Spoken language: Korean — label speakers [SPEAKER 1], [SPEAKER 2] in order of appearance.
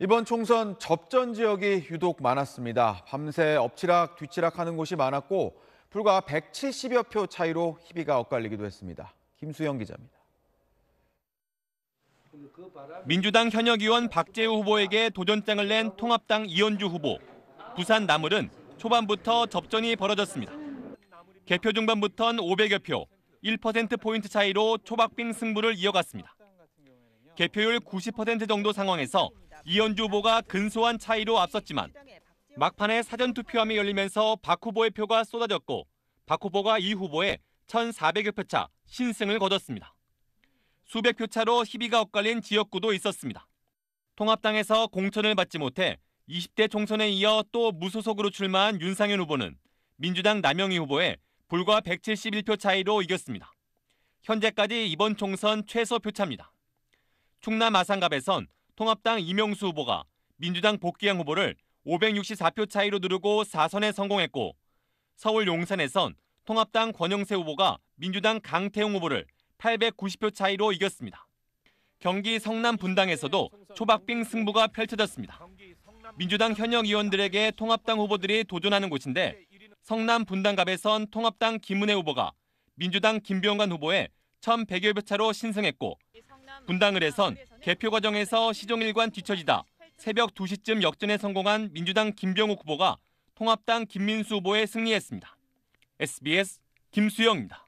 [SPEAKER 1] 이번 총선 접전 지역이 유독 많았습니다. 밤새 엎치락 뒤치락하는 곳이 많았고 불과 170여 표 차이로 희비가 엇갈리기도 했습니다. 김수영 기자입니다. 민주당 현역 의원
[SPEAKER 2] 박재우 후보에게 도전장을 낸 통합당 이현주 후보. 부산 남을은 초반부터 접전이 벌어졌습니다. 개표 중반부터는 500여 표, 1%포인트 차이로 초박빙 승부를 이어갔습니다. 개표율 90% 정도 상황에서 이현주 후보가 근소한 차이로 앞섰지만 막판에 사전 투표함이 열리면서 박 후보의 표가 쏟아졌고 박 후보가 이 후보의 1,400여 표차 신승을 거뒀습니다. 수백 표 차로 희비가 엇갈린 지역구도 있었습니다. 통합당에서 공천을 받지 못해 20대 총선에 이어 또 무소속으로 출마한 윤상현 후보는 민주당 남영희 후보에 불과 171표 차이로 이겼습니다. 현재까지 이번 총선 최소 표차입니다. 충남 마산갑에선 통합당 이명수 후보가 민주당 복귀양 후보를 564표 차이로 누르고 4선에 성공했고 서울 용산에선 통합당 권영세 후보가 민주당 강태웅 후보를 890표 차이로 이겼습니다. 경기 성남 분당에서도 초박빙 승부가 펼쳐졌습니다. 민주당 현역 의원들에게 통합당 후보들이 도전하는 곳인데 성남 분당갑에선 통합당 김은혜 후보가 민주당 김병관 후보의 1,100여 표 차로 신승했고 분당을 해선 개표 과정에서 시종일관 뒤처지다 새벽 2시쯤 역전에 성공한 민주당 김병욱 후보가 통합당 김민수
[SPEAKER 1] 후보에 승리했습니다. SBS 김수영입니다.